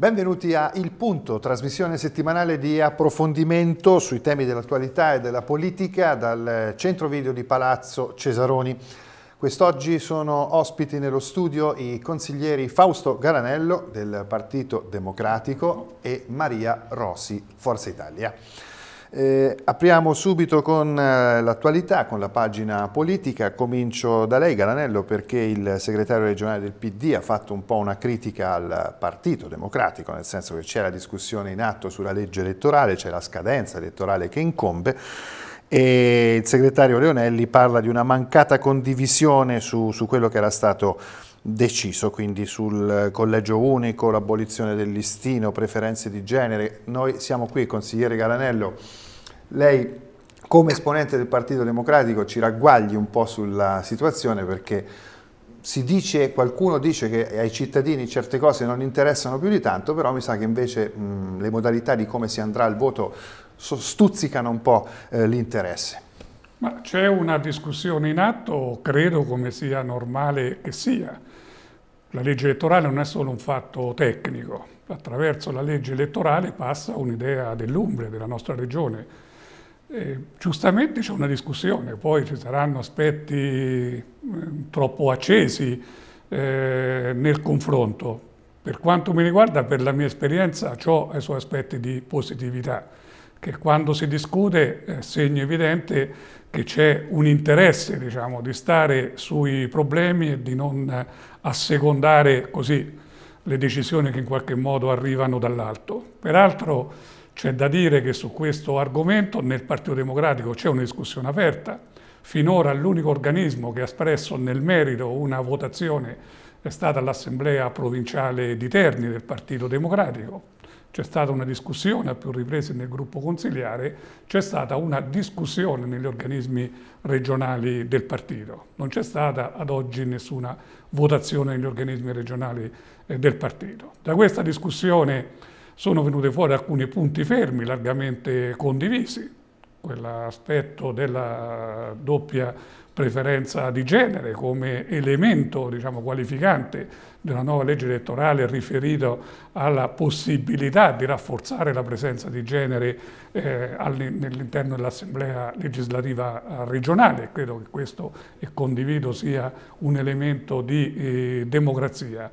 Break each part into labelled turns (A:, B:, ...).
A: Benvenuti a Il Punto, trasmissione settimanale di approfondimento sui temi dell'attualità e della politica dal centro video di Palazzo Cesaroni. Quest'oggi sono ospiti nello studio i consiglieri Fausto Garanello del Partito Democratico e Maria Rossi, Forza Italia. Eh, apriamo subito con eh, l'attualità, con la pagina politica. Comincio da lei, Galanello, perché il segretario regionale del PD ha fatto un po' una critica al Partito Democratico, nel senso che c'è la discussione in atto sulla legge elettorale, c'è la scadenza elettorale che incombe e il segretario Leonelli parla di una mancata condivisione su, su quello che era stato deciso, quindi sul collegio unico, l'abolizione del listino, preferenze di genere. Noi siamo qui, consigliere Galanello, lei come esponente del Partito Democratico ci ragguagli un po' sulla situazione perché si dice, qualcuno dice che ai cittadini certe cose non interessano più di tanto, però mi sa che invece mh, le modalità di come si andrà al voto stuzzicano un po' eh,
B: l'interesse. Ma c'è una discussione in atto, credo come sia normale che sia. La legge elettorale non è solo un fatto tecnico, attraverso la legge elettorale passa un'idea dell'Umbria, della nostra regione. E giustamente c'è una discussione, poi ci saranno aspetti ehm, troppo accesi eh, nel confronto. Per quanto mi riguarda, per la mia esperienza, ciò ha i suoi aspetti di positività che quando si discute è eh, segno evidente che c'è un interesse diciamo, di stare sui problemi e di non assecondare così le decisioni che in qualche modo arrivano dall'alto. Peraltro c'è da dire che su questo argomento nel Partito Democratico c'è una discussione aperta. Finora l'unico organismo che ha espresso nel merito una votazione è stata l'Assemblea provinciale di Terni del Partito Democratico c'è stata una discussione a più riprese nel gruppo consiliare, c'è stata una discussione negli organismi regionali del partito. Non c'è stata ad oggi nessuna votazione negli organismi regionali eh, del partito. Da questa discussione sono venute fuori alcuni punti fermi largamente condivisi, quell'aspetto della doppia preferenza di genere come elemento diciamo, qualificante della nuova legge elettorale riferito alla possibilità di rafforzare la presenza di genere eh, all'interno dell'Assemblea legislativa regionale. Credo che questo, e condivido, sia un elemento di eh, democrazia,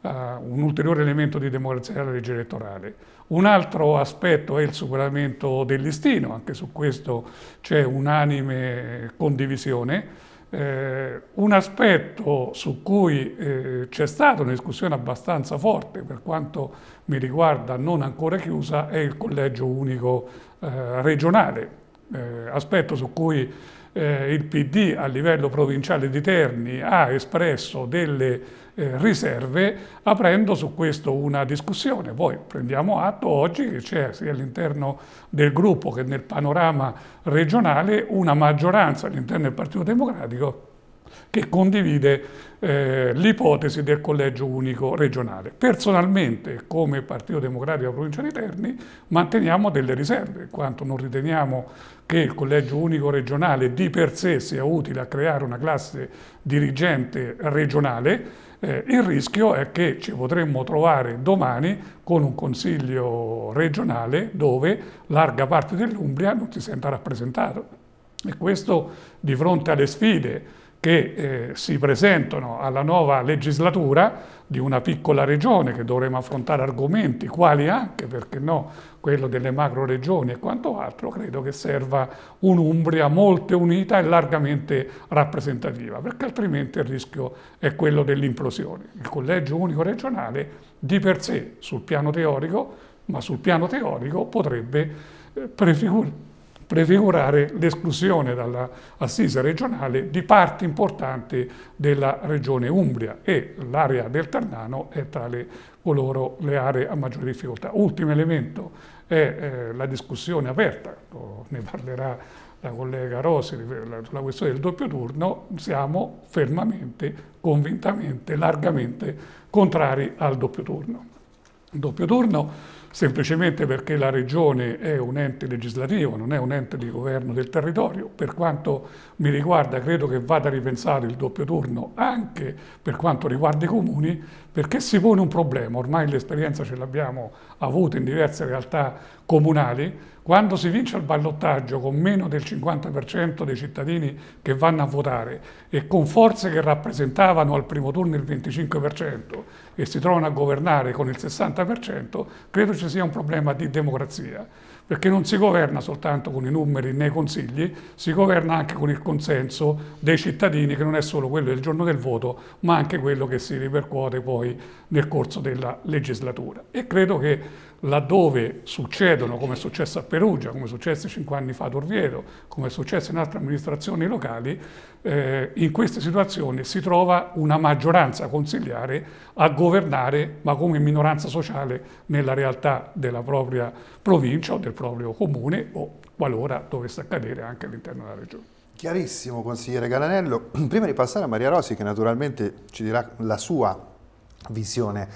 B: eh, un ulteriore elemento di democrazia della legge elettorale. Un altro aspetto è il superamento del listino, anche su questo c'è unanime condivisione. Eh, un aspetto su cui eh, c'è stata una discussione abbastanza forte, per quanto mi riguarda non ancora chiusa, è il collegio unico eh, regionale, eh, aspetto su cui eh, il PD a livello provinciale di Terni ha espresso delle eh, riserve aprendo su questo una discussione. Poi prendiamo atto oggi che c'è sia all'interno del gruppo che nel panorama regionale una maggioranza all'interno del Partito Democratico che condivide eh, l'ipotesi del collegio unico regionale. Personalmente, come Partito Democratico della Provincia di Terni, manteniamo delle riserve, in quanto non riteniamo che il collegio unico regionale di per sé sia utile a creare una classe dirigente regionale, eh, il rischio è che ci potremmo trovare domani con un consiglio regionale dove larga parte dell'Umbria non si senta rappresentato. E questo di fronte alle sfide che eh, si presentano alla nuova legislatura di una piccola regione che dovremo affrontare argomenti quali anche, perché no, quello delle macro regioni e quanto altro, credo che serva un'Umbria molto unita e largamente rappresentativa, perché altrimenti il rischio è quello dell'implosione. Il collegio unico regionale di per sé sul piano teorico, ma sul piano teorico potrebbe eh, prefigurare prefigurare l'esclusione dall'assise regionale di parti importanti della regione Umbria e l'area del Ternano è tra le, coloro, le aree a maggiore difficoltà. Ultimo elemento è eh, la discussione aperta, ne parlerà la collega Rosi sulla questione del doppio turno, siamo fermamente, convintamente, largamente contrari al doppio turno. doppio turno semplicemente perché la regione è un ente legislativo, non è un ente di governo del territorio. Per quanto mi riguarda credo che vada ripensato il doppio turno anche per quanto riguarda i comuni perché si pone un problema, ormai l'esperienza ce l'abbiamo avuta in diverse realtà comunali, quando si vince il ballottaggio con meno del 50% dei cittadini che vanno a votare e con forze che rappresentavano al primo turno il 25% e si trovano a governare con il 60%, credo ci sia un problema di democrazia perché non si governa soltanto con i numeri nei consigli, si governa anche con il consenso dei cittadini, che non è solo quello del giorno del voto, ma anche quello che si ripercuote poi nel corso della legislatura. E credo che laddove succedono, come è successo a Perugia, come è successo cinque anni fa a Torviero, come è successo in altre amministrazioni locali, eh, in queste situazioni si trova una maggioranza consigliare a governare, ma come minoranza sociale, nella realtà della propria provincia o del proprio comune o qualora dovesse accadere anche all'interno della regione.
A: Chiarissimo, consigliere Galanello. Prima di passare a Maria Rossi, che naturalmente ci dirà la sua visione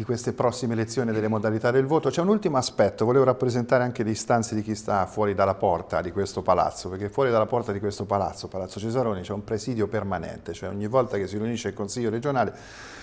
A: di queste prossime elezioni e delle modalità del voto. C'è un ultimo aspetto, volevo rappresentare anche le istanze di chi sta fuori dalla porta di questo palazzo, perché fuori dalla porta di questo palazzo, Palazzo Cesaroni, c'è un presidio permanente, cioè ogni volta che si riunisce il Consiglio regionale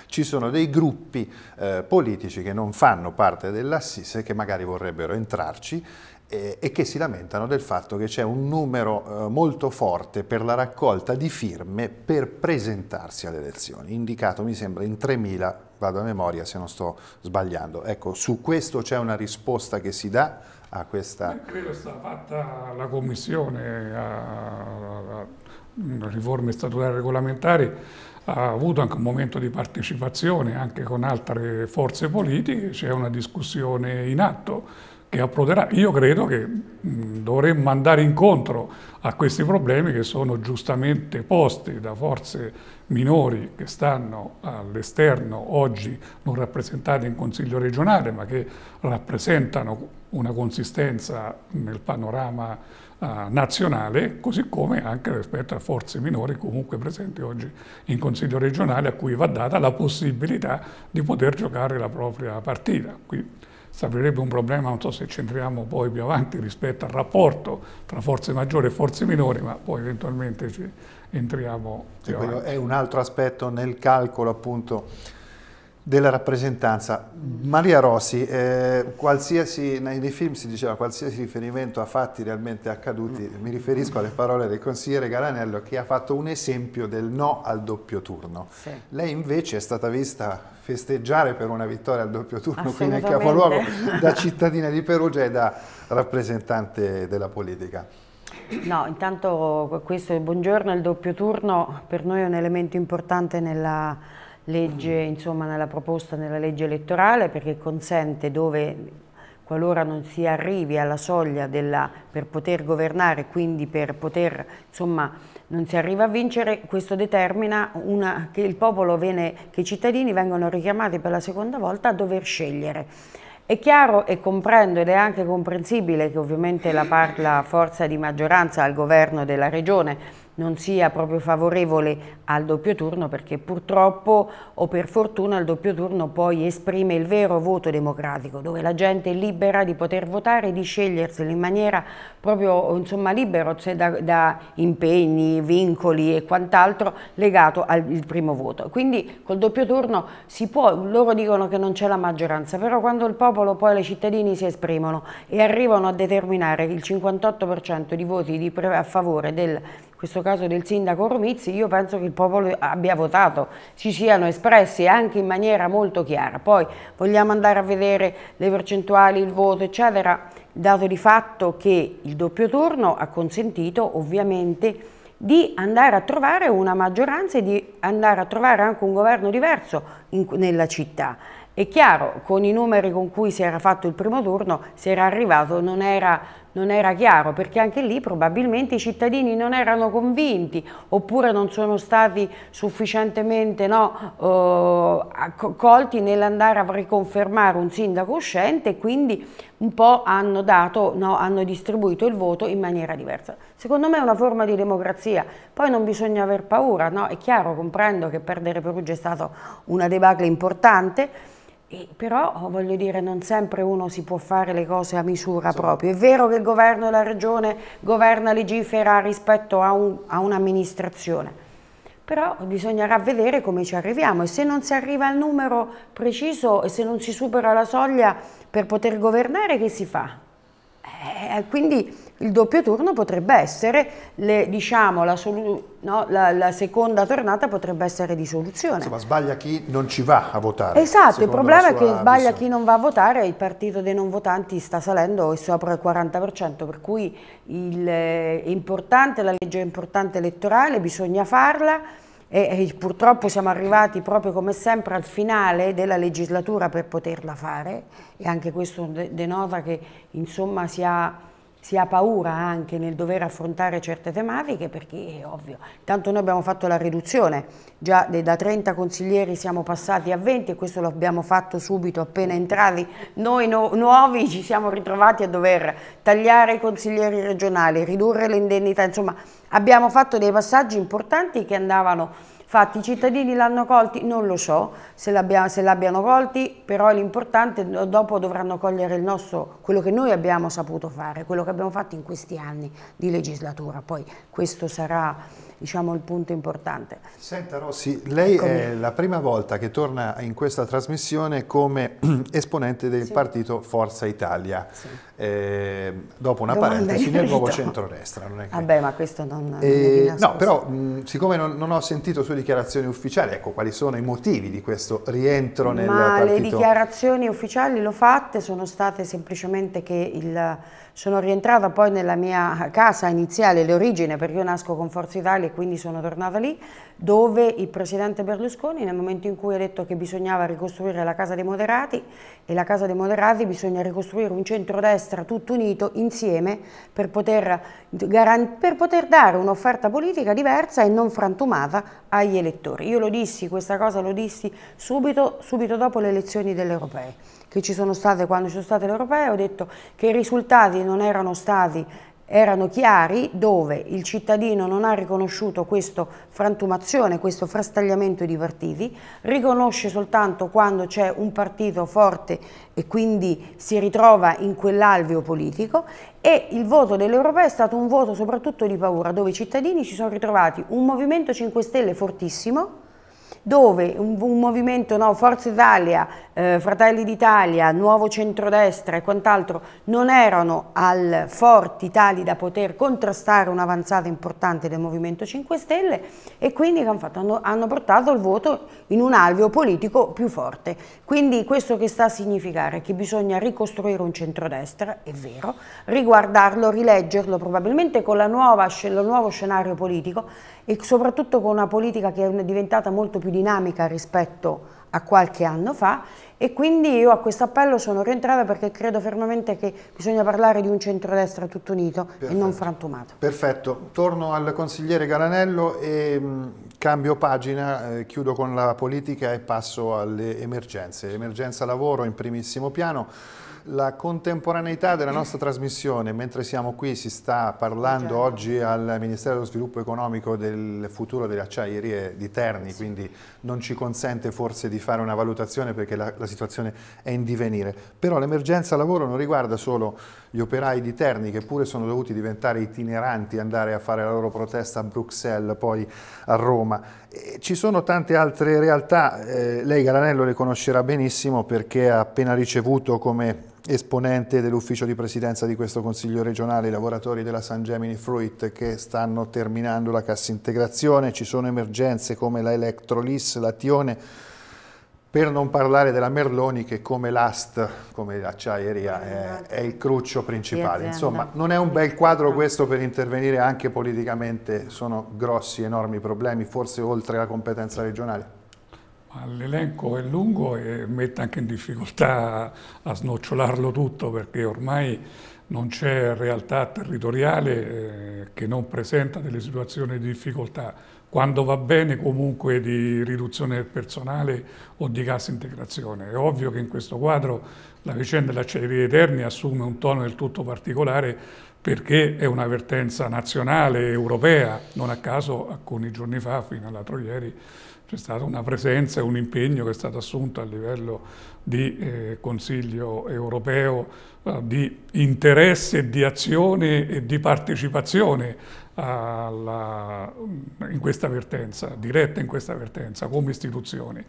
A: ci sono dei gruppi eh, politici che non fanno parte dell'assise, che magari vorrebbero entrarci e, che si lamentano del fatto che c'è un numero eh, molto forte per la raccolta di firme per presentarsi alle elezioni, indicato mi sembra in 3.000 vado a memoria se non sto sbagliando. Ecco, su questo c'è una risposta che si dà a questa... Per
B: eh, quello è stata fatta la commissione a riforme statutarie regolamentari, ha avuto anche un momento di partecipazione anche con altre forze politiche, c'è una discussione in atto che approderà. Io credo che mm, dovremmo andare incontro a questi problemi che sono giustamente posti da forze minori che stanno all'esterno oggi non rappresentate in Consiglio regionale ma che rappresentano una consistenza nel panorama uh, nazionale, così come anche rispetto a forze minori comunque presenti oggi in Consiglio regionale a cui va data la possibilità di poter giocare la propria partita. Qui, Sarebbe un problema, non so se ci entriamo poi più avanti rispetto al rapporto tra forze maggiori e forze minori, ma poi eventualmente ci entriamo. Sì,
A: è un altro aspetto nel calcolo appunto della rappresentanza. Maria Rossi, eh, qualsiasi, nei film si diceva qualsiasi riferimento a fatti realmente accaduti, mm. mi riferisco alle parole del consigliere Galanello che ha fatto un esempio del no al doppio turno. Sì. Lei invece è stata vista festeggiare per una vittoria al doppio turno qui nel capoluogo da cittadina di Perugia e da rappresentante della politica.
B: No,
C: intanto questo buongiorno, il doppio turno per noi è un elemento importante nella legge, mm. insomma, nella proposta nella legge elettorale perché consente dove qualora non si arrivi alla soglia della, per poter governare, quindi per poter, insomma, non si arriva a vincere, questo determina una, che il popolo viene, che i cittadini vengono richiamati per la seconda volta a dover scegliere. È chiaro e comprendo ed è anche comprensibile che ovviamente la, la forza di maggioranza al governo della regione non sia proprio favorevole al doppio turno perché purtroppo o per fortuna il doppio turno poi esprime il vero voto democratico dove la gente è libera di poter votare e di sceglierselo in maniera proprio insomma, libera cioè da, da, impegni, vincoli e quant'altro legato al primo voto. Quindi col doppio turno si può, loro dicono che non c'è la maggioranza, però quando il popolo poi le cittadini si esprimono e arrivano a determinare il 58% di voti di a favore del questo caso del sindaco Romizzi, io penso che il popolo abbia votato, si siano espressi anche in maniera molto chiara. Poi vogliamo andare a vedere le percentuali, il voto, eccetera, dato di fatto che il doppio turno ha consentito ovviamente di andare a trovare una maggioranza e di andare a trovare anche un governo diverso in, nella città. È chiaro, con i numeri con cui si era fatto il primo turno, si era arrivato, non era non era chiaro, perché anche lì probabilmente i cittadini non erano convinti oppure non sono stati sufficientemente no, eh, colti nell'andare a riconfermare un sindaco uscente e quindi un po' hanno, dato, no, hanno distribuito il voto in maniera diversa. Secondo me è una forma di democrazia, poi non bisogna aver paura, no? è chiaro, comprendo che perdere Perugia è stata una debacle importante, e però oh, voglio dire, non sempre uno si può fare le cose a misura sì. proprio. È vero che il governo della regione governa legifera rispetto a, un'amministrazione, però bisognerà vedere come ci arriviamo e se non si arriva al numero preciso e se non si supera la soglia per poter governare, che si fa? Eh, quindi il doppio turno potrebbe essere, le, diciamo, la, no, la, la, seconda tornata potrebbe essere di soluzione. Insomma, sbaglia chi non ci va a votare. Esatto, il problema è che sbaglia chi non va a votare, e il partito dei non votanti sta salendo e sopra il 40%, per cui il, è importante, la legge è importante elettorale, bisogna farla. E, e purtroppo siamo arrivati proprio come sempre al finale della legislatura per poterla fare e anche questo denota che insomma si ha si ha paura anche nel dover affrontare certe tematiche perché è ovvio, tanto noi abbiamo fatto la riduzione, già da 30 consiglieri siamo passati a 20 e questo l'abbiamo fatto subito appena entrati, noi no, nuovi ci siamo ritrovati a dover tagliare i consiglieri regionali, ridurre le indennità, insomma abbiamo fatto dei passaggi importanti che andavano Infatti i cittadini l'hanno colti, non lo so se l'abbiano colti, però l'importante è dopo dovranno cogliere il nostro, quello che noi abbiamo saputo fare, quello che abbiamo fatto in questi anni di legislatura. Poi questo sarà diciamo, il punto importante. Senta Rossi,
A: lei come... è la prima volta che torna in questa trasmissione come esponente del sì. partito Forza Italia, sì. eh, dopo una Domanda parentesi nel nuovo centrodestra. Non è che...
C: Vabbè, ma questo non... Eh, no,
A: però mh, siccome non, non, ho sentito sue dichiarazioni ufficiali, ecco, quali sono i motivi di questo rientro nel ma partito? le
C: dichiarazioni ufficiali l'ho fatte, sono state semplicemente che il sono rientrata poi nella mia casa iniziale, l'origine, perché io nasco con Forza Italia e quindi sono tornata lì, dove il presidente Berlusconi nel momento in cui ha detto che bisognava ricostruire la Casa dei Moderati e la Casa dei Moderati bisogna ricostruire un centrodestra tutto unito insieme per poter, per poter dare un'offerta politica diversa e non frantumata agli elettori. Io lo dissi, questa cosa lo dissi subito, subito dopo le elezioni delle europee che ci sono state quando ci sono state le europee, ho detto che i risultati non erano stati erano chiari dove il cittadino non ha riconosciuto questa frantumazione, questo frastagliamento di partiti, riconosce soltanto quando c'è un partito forte e quindi si ritrova in quell'alveo politico e il voto dell'Europea è stato un voto soprattutto di paura dove i cittadini si sono ritrovati un Movimento 5 Stelle fortissimo, dove un, un movimento, no, Forza Italia, eh, Fratelli d'Italia, Nuovo Centrodestra e quant'altro, non erano al forti tali da poter contrastare un'avanzata importante del Movimento 5 Stelle e quindi fatto, hanno, hanno portato il voto in un alveo politico più forte. Quindi questo che sta a significare? Che bisogna ricostruire un centrodestra, è vero, riguardarlo, rileggerlo probabilmente con nuova, lo nuovo scenario politico e soprattutto con una politica che è diventata molto più dinamica rispetto a qualche anno fa e quindi io a questo appello sono rientrata perché credo fermamente che bisogna parlare di un centrodestra tutto unito Perfetto. e non frantumato.
A: Perfetto, torno al consigliere Galanello e mm, cambio pagina, eh, chiudo con la politica e passo alle emergenze. Emergenza lavoro in primissimo piano. La contemporaneità della nostra trasmissione, mentre siamo qui, si sta parlando certo. oggi al Ministero dello Sviluppo Economico del futuro delle acciaierie di Terni, sì. quindi non ci consente forse di fare una valutazione perché la, la situazione è in divenire. Però l'emergenza lavoro non riguarda solo gli operai di Terni che pure sono dovuti diventare itineranti, andare a fare la loro protesta a Bruxelles, poi a Roma. E ci sono tante altre realtà, eh, lei Galanello le conoscerà benissimo perché ha appena ricevuto come esponente dell'ufficio di presidenza di questo Consiglio regionale, i lavoratori della San Gemini Fruit che stanno terminando la cassa integrazione, ci sono emergenze come la Electrolis, la Tione, per non parlare della Merloni che come l'AST, come l'acciaieria, è, è, il cruccio principale. Insomma, non è un bel quadro ah. questo per intervenire anche politicamente, sono grossi, enormi problemi, forse oltre la competenza regionale.
B: L'elenco è lungo e mette anche in difficoltà a snocciolarlo tutto perché ormai non c'è realtà territoriale eh, che non presenta delle situazioni di difficoltà, quando va bene comunque di riduzione del personale o di cassa integrazione. È ovvio che in questo quadro la vicenda dell'acciaieria Eterni assume un tono del tutto particolare perché è un'avvertenza nazionale, europea. Non a caso alcuni giorni fa, fino all'altro ieri, c'è stata una presenza e un impegno che è stato assunto a livello di eh, Consiglio europeo eh, di interesse, di azione e di partecipazione alla, mm, in questa avvertenza, diretta in questa avvertenza, come istituzioni.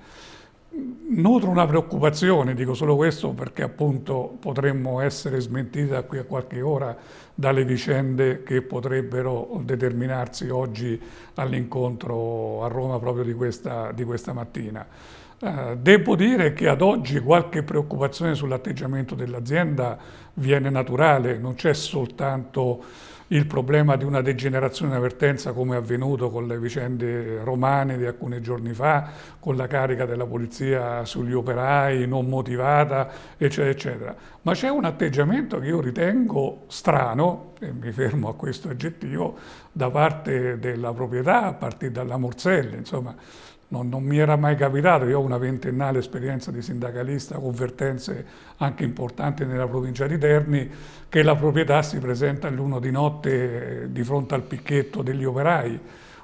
B: Nutro una preoccupazione, dico solo questo perché appunto potremmo essere smentiti da qui a qualche ora dalle vicende che potrebbero determinarsi oggi all'incontro a Roma proprio di questa, di questa mattina. Eh, devo dire che ad oggi qualche preoccupazione sull'atteggiamento dell'azienda viene naturale, non c'è soltanto il problema di una degenerazione in avvertenza come è avvenuto con le vicende romane di alcuni giorni fa, con la carica della polizia sugli operai non motivata, eccetera, eccetera. Ma c'è un atteggiamento che io ritengo strano, e mi fermo a questo aggettivo, da parte della proprietà, a partire dalla Morselli, insomma, non, non, mi era mai capitato, io ho una ventennale esperienza di sindacalista con vertenze anche importanti nella provincia di Terni, che la proprietà si presenta all'uno di notte eh, di fronte al picchetto degli operai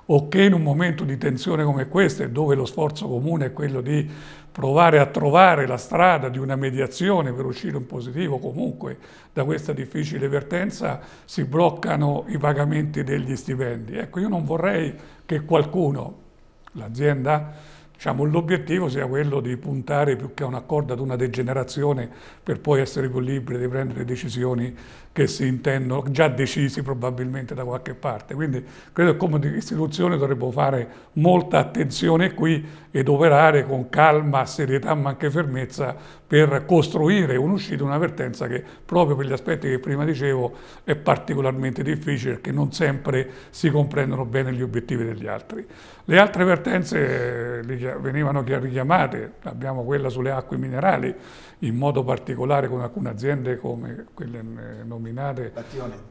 B: o che in un momento di tensione come questo, dove lo sforzo comune è quello di provare a trovare la strada di una mediazione per uscire in positivo comunque da questa difficile vertenza, si bloccano i pagamenti degli stipendi. Ecco, io non vorrei che qualcuno, l'azienda, diciamo, l'obiettivo sia quello di puntare più che a un accordo ad una degenerazione per poi essere più liberi di prendere decisioni che si intendono già decisi probabilmente da qualche parte. Quindi credo che come istituzione dovremmo fare molta attenzione qui ed operare con calma, serietà ma anche fermezza per costruire un'uscita, un'avvertenza che proprio per gli aspetti che prima dicevo è particolarmente difficile perché non sempre si comprendono bene gli obiettivi degli altri. Le altre avvertenze eh, venivano richiamate, abbiamo quella sulle acque minerali, in modo particolare con alcune aziende come quelle eh, non nominare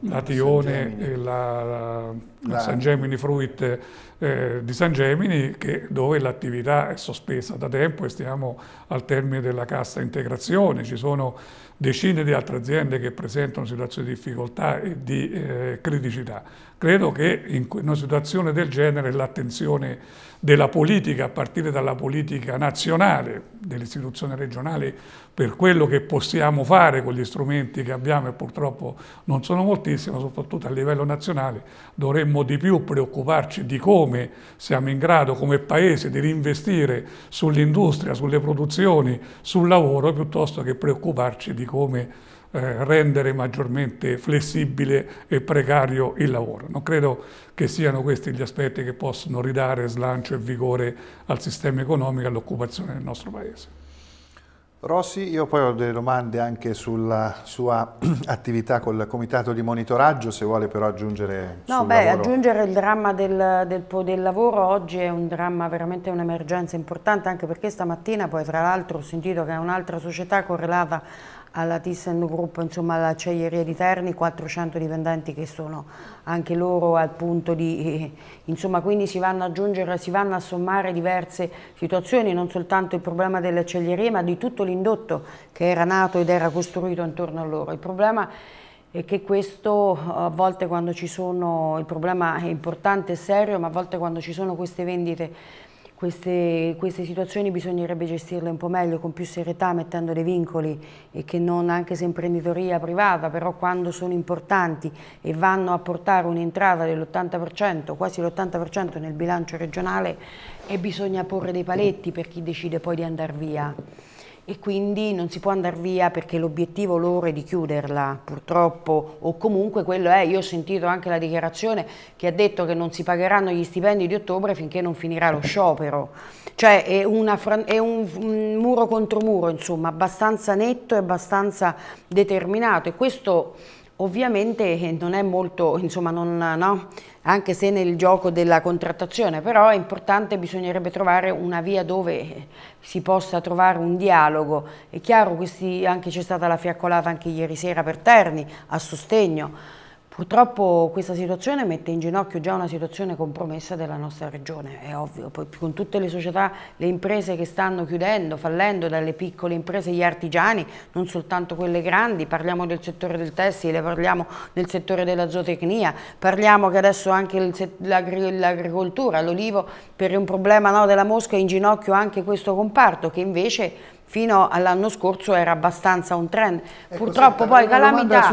B: la Tione e la, la San Gemini Fruit eh, di San Gemini, che, dove l'attività è sospesa da tempo e stiamo al termine della cassa integrazione. Ci sono decine di altre aziende che presentano situazioni di difficoltà e di eh, criticità. Credo che in una situazione del genere l'attenzione della politica, a partire dalla politica nazionale, dell'istituzione regionale, per quello che possiamo fare con gli strumenti che abbiamo e purtroppo non sono moltissimi, soprattutto a livello nazionale, dovremmo di più preoccuparci di come siamo in grado come Paese di reinvestire sull'industria, sulle produzioni, sul lavoro, piuttosto che preoccuparci di come eh, rendere maggiormente flessibile e precario il lavoro. Non credo che siano questi gli aspetti che possono ridare slancio e vigore al sistema economico e all'occupazione del nostro Paese.
A: Rossi, io poi ho delle domande anche sulla sua attività col comitato di monitoraggio, se vuole però aggiungere... No, beh, lavoro. aggiungere
C: il dramma del, del, del, lavoro oggi è un dramma, veramente un'emergenza importante, anche perché stamattina poi tra l'altro ho sentito che un'altra società correlata alla Thyssen Group, insomma all'acciaieria di Terni, 400 dipendenti che sono anche loro al punto di, eh, insomma quindi si vanno, si vanno a sommare diverse situazioni, non soltanto il problema delle acciaierie ma di tutto l'indotto che era nato ed era costruito intorno a loro. Il problema e che questo a volte quando ci sono, il problema è importante e serio, ma a volte quando ci sono queste vendite queste, queste, situazioni bisognerebbe gestirle un po' meglio, con più serietà, mettendo dei vincoli e che non anche se imprenditoria privata, però quando sono importanti e vanno a portare un'entrata dell'80%, quasi l'80% nel bilancio regionale, e eh, bisogna porre dei paletti per chi decide poi di andare via e quindi non si può andare via perché l'obiettivo loro è di chiuderla purtroppo o comunque quello è, io ho sentito anche la dichiarazione che ha detto che non si pagheranno gli stipendi di ottobre finché non finirà lo sciopero, cioè è, una, è un, un muro contro muro insomma abbastanza netto e abbastanza determinato e questo Ovviamente eh, non è molto, insomma, non, no? anche se nel gioco della contrattazione, però è importante, bisognerebbe trovare una via dove eh, si possa trovare un dialogo. È chiaro, questi, anche c'è stata la fiaccolata anche ieri sera per Terni, a sostegno Purtroppo questa situazione mette in ginocchio già una situazione compromessa della nostra regione, è ovvio, poi con tutte le società, le imprese che stanno chiudendo, fallendo, dalle piccole imprese, gli artigiani, non soltanto quelle grandi, parliamo del settore del tessile, parliamo del settore della zootecnia, parliamo che adesso anche l'agricoltura, l'olivo per un problema no, della mosca è in ginocchio anche questo comparto che invece fino all'anno scorso era abbastanza un trend. Ecco, Purtroppo poi calamità,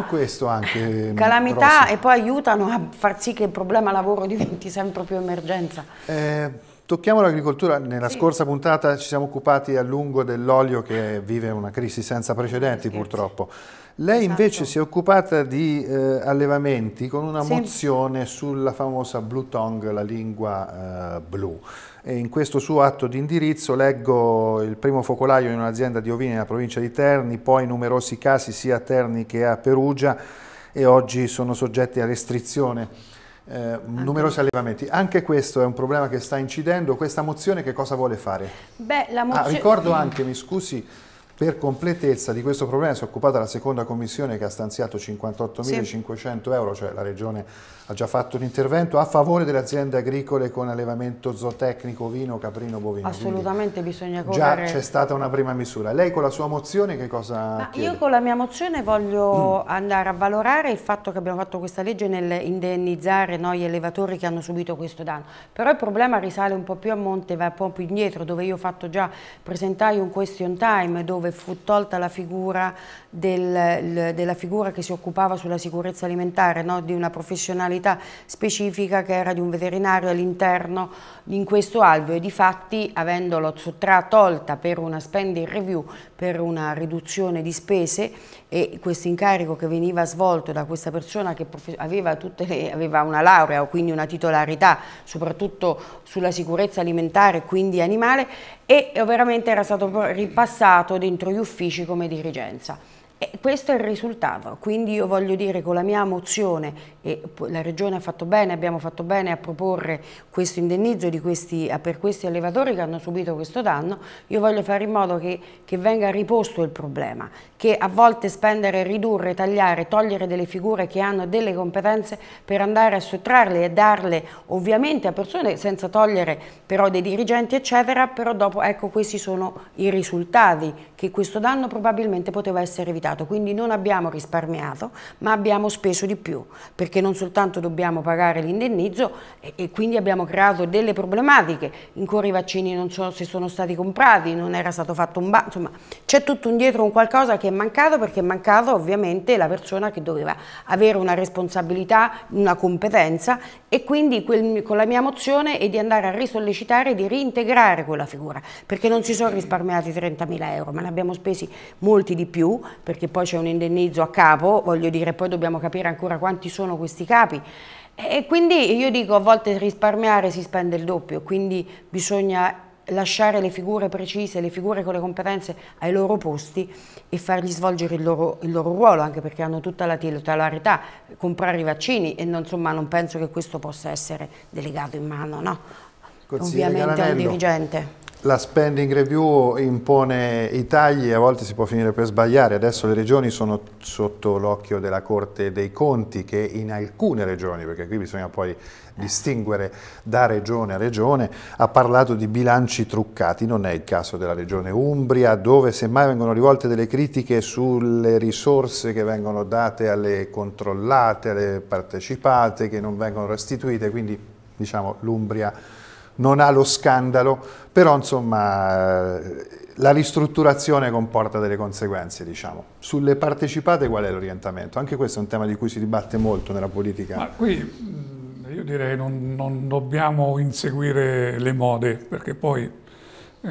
A: anche, calamità e
C: poi aiutano a far sì che il problema lavoro diventi sempre più emergenza.
A: Eh, tocchiamo l'agricoltura, nella sì. scorsa puntata ci siamo occupati a lungo dell'olio che vive una crisi senza precedenti Scherzi. purtroppo. Lei esatto. invece si è occupata di eh, allevamenti con una sì. mozione sulla famosa blue tongue, la lingua eh, blu in questo suo atto di indirizzo leggo il primo focolaio in un'azienda di ovini nella provincia di Terni, poi numerosi casi sia a Terni che a Perugia e oggi sono soggetti a restrizione eh, numerosi allevamenti. Anche questo è un problema che sta incidendo. Questa mozione che cosa vuole fare?
C: Beh, ah, ricordo anche,
A: mi scusi, per completezza di questo problema si è occupata la seconda commissione che ha stanziato 58.500 sì. euro, cioè la regione ha già fatto un intervento a favore delle aziende agricole con allevamento zootecnico, vino, caprino, bovino. Assolutamente
C: Quindi bisogna correre. Già c'è
A: stata una prima misura. Lei con la sua mozione che cosa Io
C: con la mia mozione voglio mm. andare a valorare il fatto che abbiamo fatto questa legge nell'indennizzare indennizzare noi allevatori che hanno subito questo danno. Però il problema risale un po' più a monte, va un po' più indietro, dove io ho fatto già, presentai un question time dove fu tolta la figura del, della figura che si occupava sulla sicurezza alimentare, no? di una professionalità specifica che era di un veterinario all'interno in questo alveo e di fatti avendolo tolta per una spending review, per una riduzione di spese e questo incarico che veniva svolto da questa persona che aveva, le, aveva una laurea o quindi una titolarità soprattutto sulla sicurezza alimentare e quindi animale e ovviamente eh, era stato ripassato dentro gli uffici come dirigenza. E questo è il risultato, quindi io voglio dire con la mia mozione, e la Regione ha fatto bene, abbiamo fatto bene a proporre questo indennizzo questi, per questi allevatori che hanno subito questo danno, io voglio fare in modo che, che venga riposto il problema, che a volte spendere, ridurre, tagliare, togliere delle figure che hanno delle competenze per andare a sottrarle e darle ovviamente a persone senza togliere però dei dirigenti eccetera, però dopo ecco questi sono i risultati che questo danno probabilmente poteva essere evitato mercato, quindi non abbiamo risparmiato ma abbiamo speso di più perché non soltanto dobbiamo pagare l'indennizzo e, e, quindi abbiamo creato delle problematiche, ancora i vaccini non so se sono stati comprati, non era stato fatto un ba, insomma c'è tutto un dietro un qualcosa che è mancato perché è mancata ovviamente la persona che doveva avere una responsabilità, una competenza e quindi quel, con la mia mozione è di andare a risollecitare, di reintegrare quella figura perché non si sono risparmiati 30.000 euro ma ne abbiamo spesi molti di più perché perché poi c'è un indennizzo a capo, voglio dire, poi dobbiamo capire ancora quanti sono questi capi. E quindi io dico a volte risparmiare si spende il doppio, quindi bisogna lasciare le figure precise, le figure con le competenze ai loro posti e fargli svolgere il loro, il loro ruolo, anche perché hanno tutta la titolarità, comprare i vaccini e non, insomma, non penso che questo possa essere delegato in mano, no? Consiglio Ovviamente a un dirigente.
A: La spending review impone i tagli, e a volte si può finire per sbagliare, adesso le regioni sono sotto l'occhio della Corte dei Conti che in alcune regioni, perché qui bisogna poi distinguere da regione a regione, ha parlato di bilanci truccati, non è il caso della regione Umbria dove semmai vengono rivolte delle critiche sulle risorse che vengono date alle controllate, alle partecipate, che non vengono restituite, quindi diciamo l'Umbria non ha lo scandalo, però insomma la ristrutturazione comporta delle conseguenze, diciamo. Sulle partecipate qual è l'orientamento? Anche questo è un tema di cui si dibatte molto nella politica. Ma
B: qui mm, io direi non, non dobbiamo inseguire le mode, perché poi eh,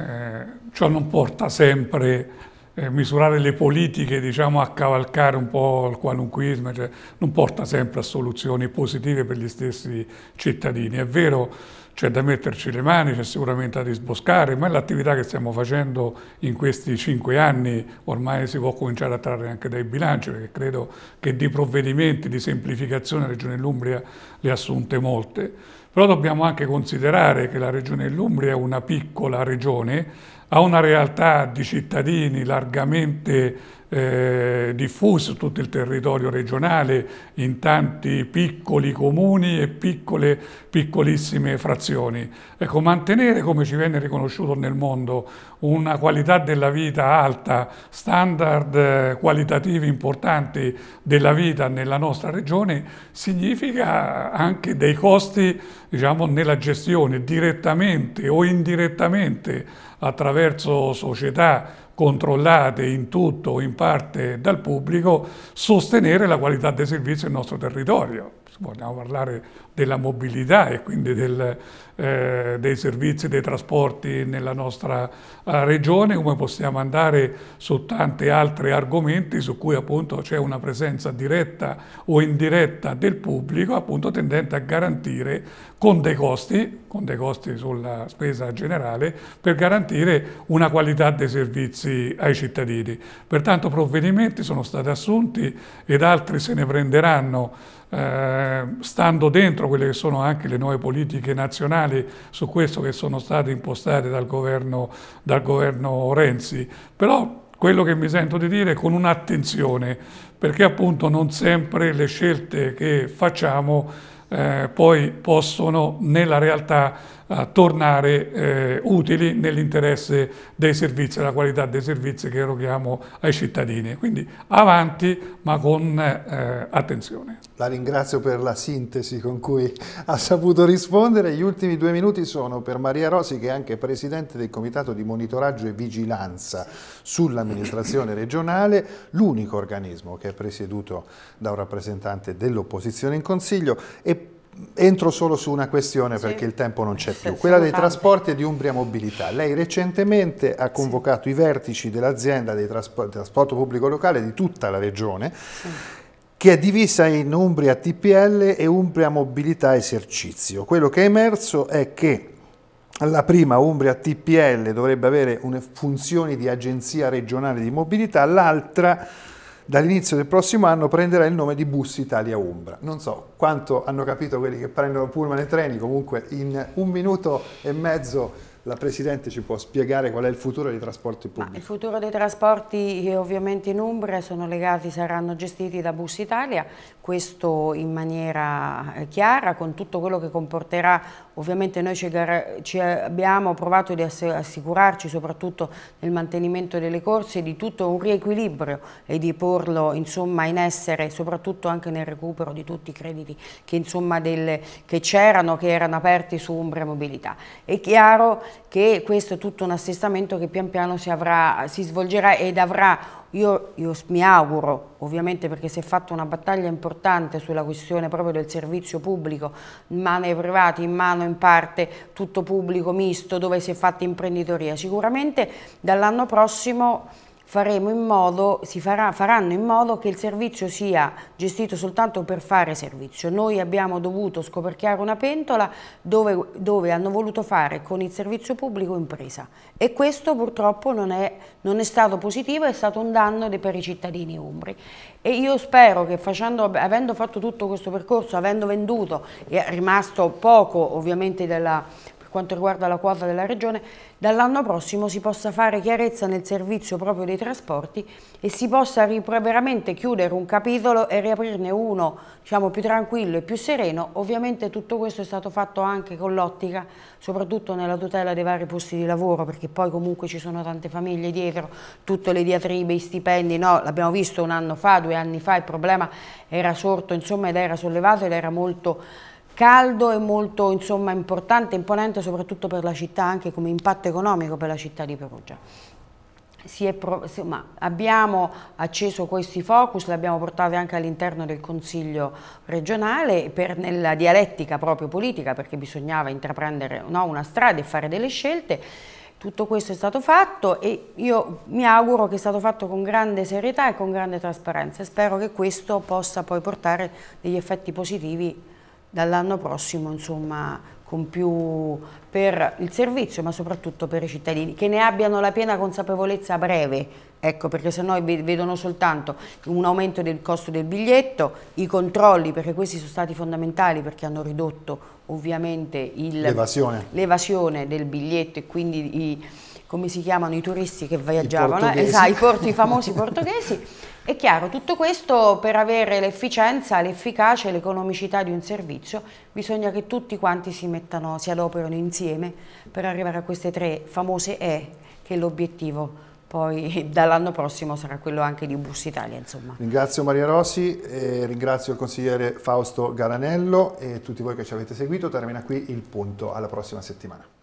B: ciò non porta sempre eh, misurare le politiche, diciamo, a cavalcare un po' il qualunquismo, cioè, non porta sempre a soluzioni positive per gli stessi cittadini. È vero c'è da metterci le mani, c'è sicuramente da disboscare, ma è l'attività che stiamo facendo in questi cinque anni, ormai si può cominciare a trarre anche dai bilanci, perché credo che di provvedimenti di semplificazione la Regione Lumbria le ha assunte molte. Però dobbiamo anche considerare che la Regione Lumbria è una piccola regione, ha una realtà di cittadini largamente eh, diffuso su tutto il territorio regionale in tanti piccoli comuni e piccole, piccolissime frazioni. Ecco, mantenere come ci viene riconosciuto nel mondo una qualità della vita alta, standard eh, qualitativi importanti della vita nella nostra regione, significa anche dei costi diciamo, nella gestione direttamente o indirettamente attraverso società, controllate in tutto o in parte dal pubblico, sostenere la qualità dei servizi nel nostro territorio. Vogliamo parlare della mobilità e quindi del, eh, dei servizi dei trasporti nella nostra eh, regione, come possiamo andare su tanti altri argomenti su cui appunto c'è una presenza diretta o indiretta del pubblico appunto tendente a garantire con dei costi, con dei costi sulla spesa generale, per garantire una qualità dei servizi ai cittadini. Pertanto provvedimenti sono stati assunti ed altri se ne prenderanno eh, stando dentro quelle che sono anche le nuove politiche nazionali canali su questo che sono state impostate dal governo, dal governo Renzi, però quello che mi sento di dire è con un'attenzione, perché appunto non sempre le scelte che facciamo eh, poi possono nella realtà tornare eh, utili nell'interesse dei servizi, della qualità dei servizi che eroghiamo ai cittadini. Quindi avanti ma con eh, attenzione.
A: La ringrazio per la sintesi con cui ha saputo rispondere. Gli ultimi due minuti sono per Maria Rosi che è anche Presidente del Comitato di Monitoraggio e Vigilanza sull'amministrazione regionale, l'unico organismo che è presieduto da un rappresentante dell'opposizione in Consiglio e Entro solo su una questione sì. perché il tempo non c'è più, quella dei trasporti e di Umbria Mobilità. Lei recentemente ha convocato sì. i vertici dell'azienda del trasporto, trasporto pubblico locale di tutta la regione sì. che è divisa in Umbria TPL e Umbria Mobilità Esercizio. Quello che è emerso è che la prima Umbria TPL dovrebbe avere funzioni di agenzia regionale di mobilità, l'altra dall'inizio del prossimo anno prenderà il nome di Bus Italia Umbra. Non so quanto hanno capito quelli che prendono pullman e treni, comunque in un minuto e mezzo la Presidente ci può spiegare qual è il futuro dei trasporti pubblici. Ma il
C: futuro dei trasporti eh, ovviamente in Umbria sono legati, saranno gestiti da Bus Italia, questo in maniera eh, chiara, con tutto quello che comporterà, ovviamente noi ci, ci abbiamo provato di assicurarci soprattutto nel mantenimento delle corse di tutto un riequilibrio e di porlo insomma, in essere soprattutto anche nel recupero di tutti i crediti che c'erano, che, che erano aperti su Umbria Mobilità. È chiaro che questo è tutto un assestamento che pian piano si, avrà, si svolgerà ed avrà, io, io mi auguro ovviamente perché si è fatta una battaglia importante sulla questione proprio del servizio pubblico, in mano ai privati, in mano in parte tutto pubblico misto dove si è fatta imprenditoria, sicuramente dall'anno prossimo faremo in modo, si farà, faranno in modo che il servizio sia gestito soltanto per fare servizio. Noi abbiamo dovuto scoperchiare una pentola dove, dove hanno voluto fare con il servizio pubblico impresa e questo purtroppo non è, non è stato positivo, è stato un danno per i cittadini umbri. E io spero che facendo, avendo fatto tutto questo percorso, avendo venduto, è rimasto poco ovviamente della quanto riguarda la quota della Regione, dall'anno prossimo si possa fare chiarezza nel servizio proprio dei trasporti e si possa veramente chiudere un capitolo e riaprirne uno diciamo, più tranquillo e più sereno. Ovviamente tutto questo è stato fatto anche con l'ottica, soprattutto nella tutela dei vari posti di lavoro, perché poi comunque ci sono tante famiglie dietro, tutte le diatribe, i stipendi, no, l'abbiamo visto un anno fa, due anni fa, il problema era sorto insomma, ed era sollevato ed era molto caldo e molto insomma, importante, imponente soprattutto per la città, anche come impatto economico per la città di Perugia. Pro, insomma, abbiamo acceso questi focus, li abbiamo portati anche all'interno del Consiglio regionale per, nella dialettica proprio politica perché bisognava intraprendere no, una strada e fare delle scelte. Tutto questo è stato fatto e io mi auguro che sia stato fatto con grande serietà e con grande trasparenza e spero che questo possa poi portare degli effetti positivi dall'anno prossimo insomma con più per il servizio ma soprattutto per i cittadini che ne abbiano la piena consapevolezza a breve ecco perché sennò vedono soltanto un aumento del costo del biglietto i controlli perché questi sono stati fondamentali perché hanno ridotto ovviamente l'evasione del biglietto e quindi i, come si chiamano i turisti che viaggiavano I, eh, sa, esatto, i, porti, i famosi portoghesi è chiaro, tutto questo per avere l'efficienza, l'efficacia e l'economicità di un servizio bisogna che tutti quanti si mettano, si adoperano insieme per arrivare a queste tre famose E che è l'obiettivo poi dall'anno prossimo sarà quello anche di Bus Italia. Insomma.
A: Ringrazio Maria Rossi, ringrazio il consigliere Fausto Garanello e tutti voi che ci avete seguito. Termina qui il punto, alla prossima settimana.